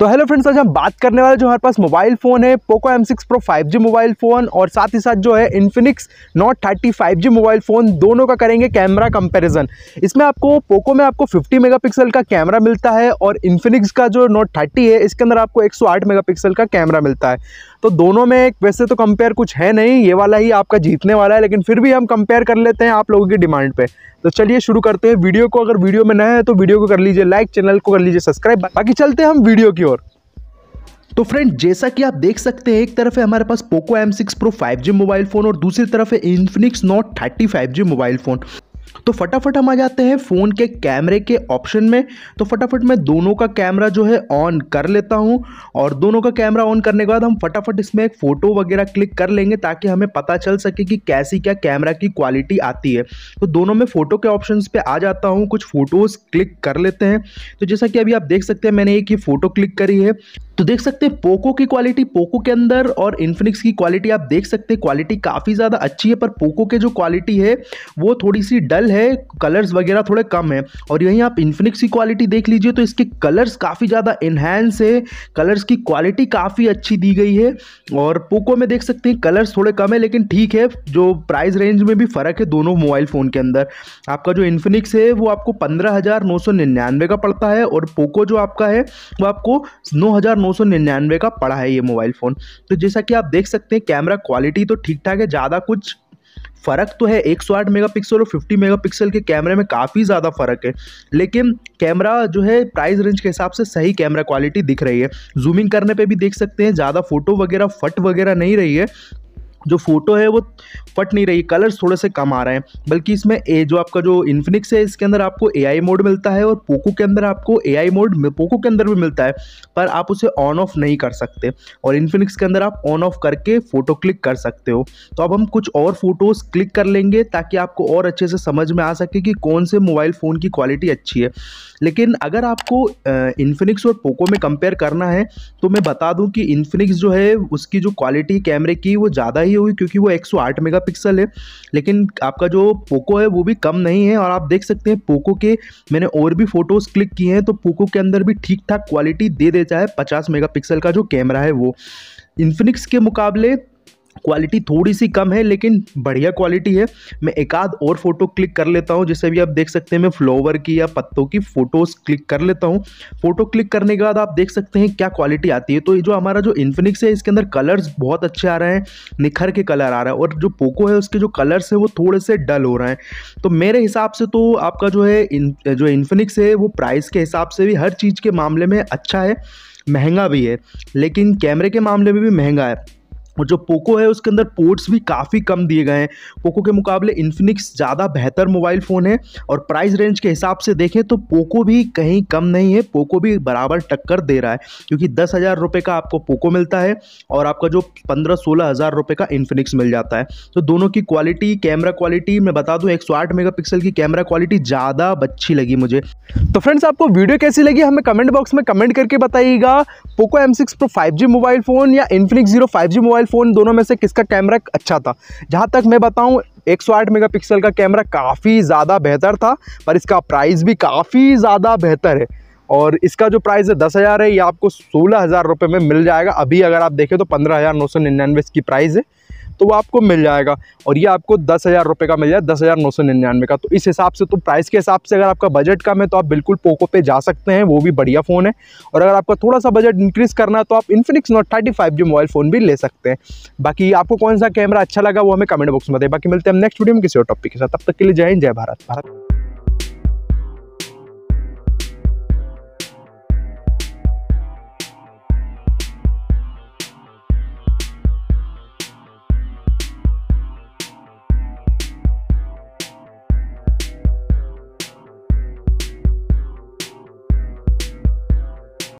तो hello friends आज हम बात करने वाले जो हमारे पास मोबाइल फ़ोन है Poco M six pro five G mobile phone और साथ ही साथ जो है Infinix Note thirty five G mobile phone दोनों का करेंगे कैमरा कंपैरिजन इसमें आपको पोको में आपको 50 मेगापिक्सल का कैमरा मिलता है और इन्फिनिक्स का जो नोट थर्टी है इसके अंदर आपको 108 मेगापिक्सल का कैमरा मिलता है तो दोनों में वैसे तो कंपेयर कुछ है नहीं ये वाला ही आपका जीतने वाला है लेकिन फिर भी हम कंपेयर कर लेते हैं आप लोगों की डिमांड पर तो चलिए शुरू करते हैं वीडियो को अगर वीडियो में नए है तो वीडियो को कर लीजिए लाइक चैनल को कर लीजिए सब्सक्राइब बाकी चलते हैं हम वीडियो की तो फ्रेंड जैसा कि आप देख सकते हैं एक तरफ है हमारे पास Poco M six pro five G mobile phone और दूसरी तरफ है Infinix Note thirty five G mobile phone तो फटाफट हम आ जाते हैं फ़ोन के कैमरे के ऑप्शन में तो फटाफट मैं दोनों का कैमरा जो है ऑन कर लेता हूं और दोनों का कैमरा ऑन करने के बाद हम फटाफट इसमें एक फ़ोटो वगैरह क्लिक कर लेंगे ताकि हमें पता चल सके कि कैसी क्या कैमरा की क्वालिटी आती है तो दोनों में फ़ोटो के ऑप्शन पर आ जाता हूँ कुछ फ़ोटोज़ क्लिक कर लेते हैं तो जैसा कि अभी आप देख सकते हैं मैंने एक ही फ़ोटो क्लिक करी है तो देख सकते हैं पोको की क्वालिटी पोको के अंदर और इन्फिनिक्स की क्वालिटी आप देख सकते हैं क्वालिटी काफ़ी ज़्यादा अच्छी है पर पोको के जो क्वालिटी है वो थोड़ी सी डल है कलर्स वगैरह थोड़े कम है और यहीं आप इन्फिनिक्स की क्वालिटी देख लीजिए तो इसके कलर्स काफ़ी ज़्यादा इन्हेंस है कलर्स की क्वालिटी काफ़ी अच्छी दी गई है और पोको में देख सकते हैं कलर्स थोड़े कम है लेकिन ठीक है जो प्राइस रेंज में भी फ़र्क है दोनों मोबाइल फ़ोन के अंदर आपका जो इन्फिनिक्स है वो आपको पंद्रह का पड़ता है और पोको जो आपका है वो आपको नौ नौ का पड़ा है ये मोबाइल फ़ोन तो जैसा कि आप देख सकते हैं कैमरा क्वालिटी तो ठीक ठाक है ज़्यादा कुछ फ़र्क तो है 108 मेगापिक्सल और 50 मेगापिक्सल के कैमरे में काफ़ी ज़्यादा फ़र्क है लेकिन कैमरा जो है प्राइस रेंज के हिसाब से सही कैमरा क्वालिटी दिख रही है जूमिंग करने पे भी देख सकते हैं ज़्यादा फ़ोटो वगैरह फट वगैरह नहीं रही है जो फोटो है वो फट नहीं रही कलर्स थोड़े से कम आ रहे हैं बल्कि इसमें ए जो आपका जो इन्फिनिक्स है इसके अंदर आपको ए मोड मिलता है और पोको के अंदर आपको ए मोड पोको के अंदर भी मिलता है पर आप उसे ऑन ऑफ नहीं कर सकते और इन्फिनिक्स के अंदर आप ऑन ऑफ करके फ़ोटो क्लिक कर सकते हो तो अब हम कुछ और फ़ोटोज़ क्लिक कर लेंगे ताकि आपको और अच्छे से समझ में आ सके कि कौन से मोबाइल फ़ोन की क्वालिटी अच्छी है लेकिन अगर आपको इन्फिनिक्स और पोको में कंपेयर करना है तो मैं बता दूँ कि इन्फिनिक्स जो है उसकी जो क्वालिटी कैमरे की वो ज़्यादा ही ही होगी क्योंकि वो 108 मेगापिक्सल है लेकिन आपका जो पोको है वो भी कम नहीं है और आप देख सकते हैं पोको के मैंने और भी फ़ोटोज़ क्लिक किए हैं तो पोको के अंदर भी ठीक ठाक क्वालिटी दे देता है पचास मेगा का जो कैमरा है वो इन्फिनिक्स के मुकाबले क्वालिटी थोड़ी सी कम है लेकिन बढ़िया क्वालिटी है मैं एक आध और फोटो क्लिक कर लेता हूँ जैसे भी आप देख सकते हैं मैं फ्लोवर की या पत्तों की फ़ोटोज़ क्लिक कर लेता हूँ फोटो क्लिक करने के बाद आप देख सकते हैं क्या क्वालिटी आती है तो ये जो हमारा जो इन्फिनिक्स है इसके अंदर कलर्स बहुत अच्छे आ रहे हैं निखर के कलर आ रहा है और जो पोको है उसके जो कलर्स है वो थोड़े से डल हो रहे हैं तो मेरे हिसाब से तो आपका जो है जो इन्फिनिक्स है वो प्राइस के हिसाब से भी हर चीज़ के मामले में अच्छा है महंगा भी है लेकिन कैमरे के मामले में भी महंगा है और जो पोको है उसके अंदर पोर्ट्स भी काफ़ी कम दिए गए हैं पोको के मुकाबले इन्फिनिक्स ज़्यादा बेहतर मोबाइल फ़ोन है और प्राइस रेंज के हिसाब से देखें तो पोको भी कहीं कम नहीं है पोको भी बराबर टक्कर दे रहा है क्योंकि दस हज़ार रुपये का आपको पोको मिलता है और आपका जो पंद्रह सोलह हज़ार रुपये का इन्फिनिक्स मिल जाता है तो दोनों की क्वालिटी कैमरा क्वालिटी मैं बता दूँ एक सौ की कैमरा क्वालिटी ज़्यादा अच्छी लगी मुझे तो फ्रेंड्स आपको वीडियो कैसी लगी हमें कमेंट बॉक्स में कमेंट करके बताइएगा Poco M six pro five G mobile phone या Infinix zero five G mobile phone दोनों में से किसका कैमरा अच्छा था जहाँ तक मैं बताऊँ 108 मेगापिक्सल का कैमरा काफ़ी ज़्यादा बेहतर था पर इसका प्राइस भी काफ़ी ज़्यादा बेहतर है और इसका जो प्राइस है दस हज़ार है ये आपको सोलह हज़ार रुपये में मिल जाएगा अभी अगर आप देखें तो पंद्रह हज़ार नौ सौ निन्यानवे इसकी प्राइस है तो वो आपको मिल जाएगा और ये आपको दस हज़ार रुपये का मिल जाए दस हज़ार नौ सौ निन्यानवे का तो इस हिसाब से तो प्राइस के हिसाब से अगर आपका बजट कम है तो आप बिल्कुल पोको पे जा सकते हैं वो भी बढ़िया फ़ोन है और अगर आपका थोड़ा सा बजट इंक्रीज़ करना है तो आप Infinix Note thirty five G mobile phone भी ले सकते हैं बाकी आपको कौन सा कैमरा अच्छा लगा वो हमें कमेंट बॉक्स में दे बाकी मिलते हैं हम नेक्स्ट वीडियो में किसी और टॉपिक के साथ तब तक के लिए जय हिंद जय भारत भारत